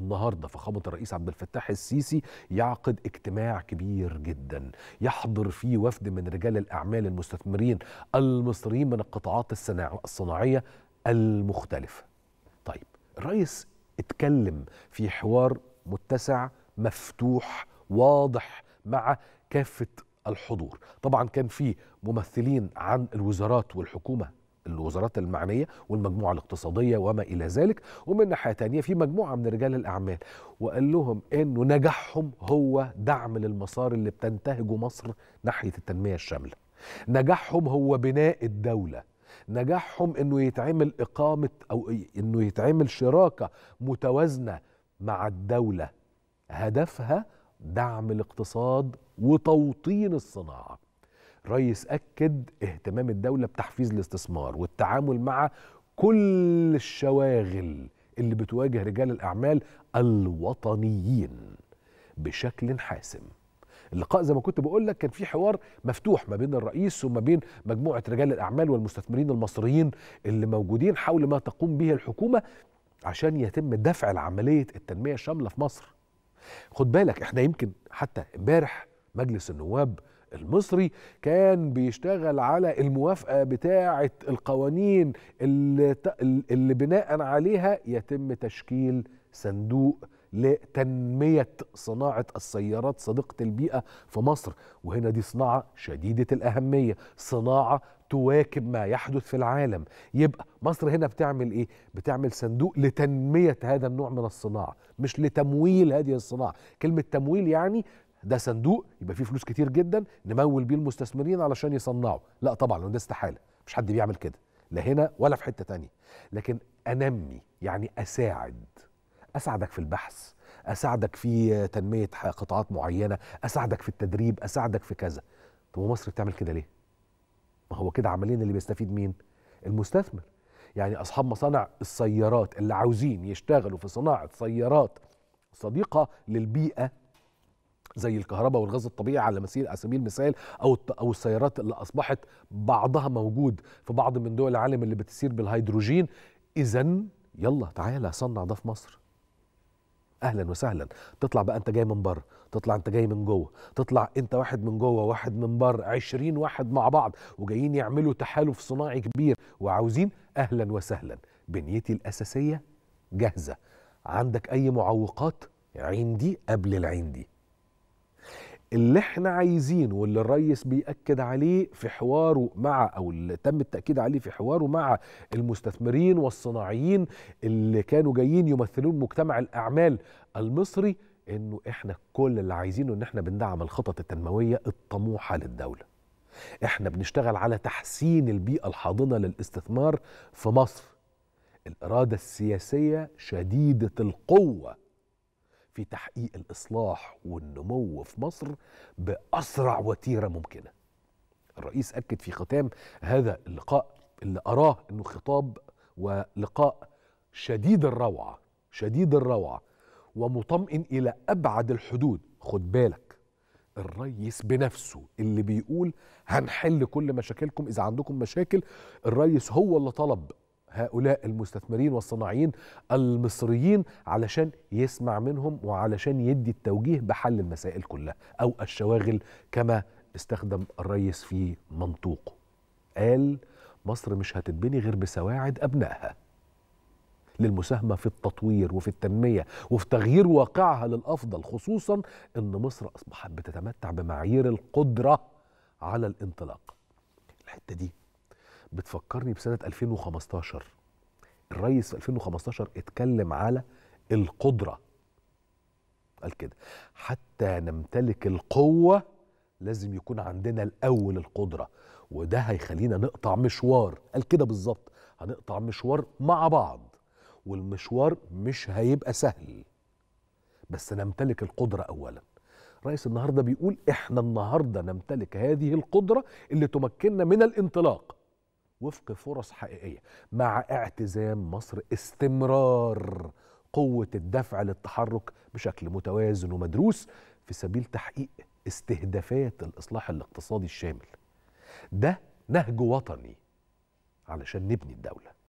النهارده فخامه الرئيس عبد الفتاح السيسي يعقد اجتماع كبير جدا يحضر فيه وفد من رجال الاعمال المستثمرين المصريين من القطاعات الصناعيه المختلفه. طيب الرئيس اتكلم في حوار متسع مفتوح واضح مع كافه الحضور طبعا كان في ممثلين عن الوزارات والحكومه الوزارات المعنيه والمجموعه الاقتصاديه وما الى ذلك ومن ناحيه ثانيه في مجموعه من رجال الاعمال وقال لهم انه نجاحهم هو دعم للمسار اللي بتنتهجه مصر ناحيه التنميه الشامله نجاحهم هو بناء الدوله نجاحهم انه يتعمل اقامه او انه يتعمل شراكه متوازنه مع الدوله هدفها دعم الاقتصاد وتوطين الصناعه ريس أكد اهتمام الدولة بتحفيز الاستثمار والتعامل مع كل الشواغل اللي بتواجه رجال الأعمال الوطنيين بشكل حاسم اللقاء زي ما كنت بقول لك كان في حوار مفتوح ما بين الرئيس وما بين مجموعه رجال الاعمال والمستثمرين المصريين اللي موجودين حول ما تقوم به الحكومه عشان يتم دفع عمليه التنميه الشامله في مصر. خد بالك احنا يمكن حتى امبارح مجلس النواب المصري كان بيشتغل على الموافقه بتاعه القوانين اللي, اللي بناء عليها يتم تشكيل صندوق لتنمية صناعة السيارات صديقة البيئة في مصر وهنا دي صناعة شديدة الأهمية صناعة تواكب ما يحدث في العالم يبقى مصر هنا بتعمل ايه بتعمل صندوق لتنمية هذا النوع من الصناعة مش لتمويل هذه الصناعة كلمة تمويل يعني ده صندوق يبقى فيه فلوس كتير جدا نمول بيه المستثمرين علشان يصنعوا لا طبعا ده استحاله مش حد بيعمل كده لا هنا ولا في حته تانية لكن انمي يعني اساعد اساعدك في البحث اساعدك في تنميه قطاعات معينه اساعدك في التدريب اساعدك في كذا طب مصر بتعمل كده ليه ما هو كده عمليا اللي بيستفيد مين المستثمر يعني اصحاب مصانع السيارات اللي عاوزين يشتغلوا في صناعه سيارات صديقه للبيئه زي الكهرباء والغاز الطبيعي على مسير على سبيل المثال او او السيارات اللي اصبحت بعضها موجود في بعض من دول العالم اللي بتسير بالهيدروجين اذا يلا تعالى صنع ده في مصر اهلا وسهلا تطلع بقى انت جاي من بره تطلع انت جاي من جوه تطلع انت واحد من جوه واحد من بره عشرين واحد مع بعض وجايين يعملوا تحالف صناعي كبير وعاوزين اهلا وسهلا بنيتي الاساسيه جاهزه عندك اي معوقات عندي قبل العين دي اللي احنا عايزينه واللي الريس بيأكد عليه في حواره مع او اللي تم التأكيد عليه في حواره مع المستثمرين والصناعيين اللي كانوا جايين يمثلون مجتمع الأعمال المصري انه احنا كل اللي عايزينه ان احنا بندعم الخطط التنموية الطموحة للدولة احنا بنشتغل على تحسين البيئة الحاضنة للاستثمار في مصر الإرادة السياسية شديدة القوة في تحقيق الإصلاح والنمو في مصر بأسرع وتيرة ممكنة الرئيس أكد في ختام هذا اللقاء اللي أراه أنه خطاب ولقاء شديد الروعة شديد الروعة ومطمئن إلى أبعد الحدود خد بالك الريس بنفسه اللي بيقول هنحل كل مشاكلكم إذا عندكم مشاكل الريس هو اللي طلب هؤلاء المستثمرين والصناعيين المصريين علشان يسمع منهم وعلشان يدي التوجيه بحل المسائل كلها أو الشواغل كما استخدم الرئيس في منطوقه قال مصر مش هتتبني غير بسواعد أبنائها للمساهمة في التطوير وفي التنمية وفي تغيير واقعها للأفضل خصوصا أن مصر أصبحت بتتمتع بمعايير القدرة على الانطلاق الحتة دي بتفكرني بسنه 2015 الرئيس في 2015 اتكلم على القدره قال كده حتى نمتلك القوه لازم يكون عندنا الاول القدره وده هيخلينا نقطع مشوار قال كده بالظبط هنقطع مشوار مع بعض والمشوار مش هيبقى سهل بس نمتلك القدره اولا رئيس النهارده بيقول احنا النهارده نمتلك هذه القدره اللي تمكننا من الانطلاق وفق فرص حقيقيه مع اعتزام مصر استمرار قوه الدفع للتحرك بشكل متوازن ومدروس في سبيل تحقيق استهدافات الاصلاح الاقتصادي الشامل ده نهج وطني علشان نبني الدوله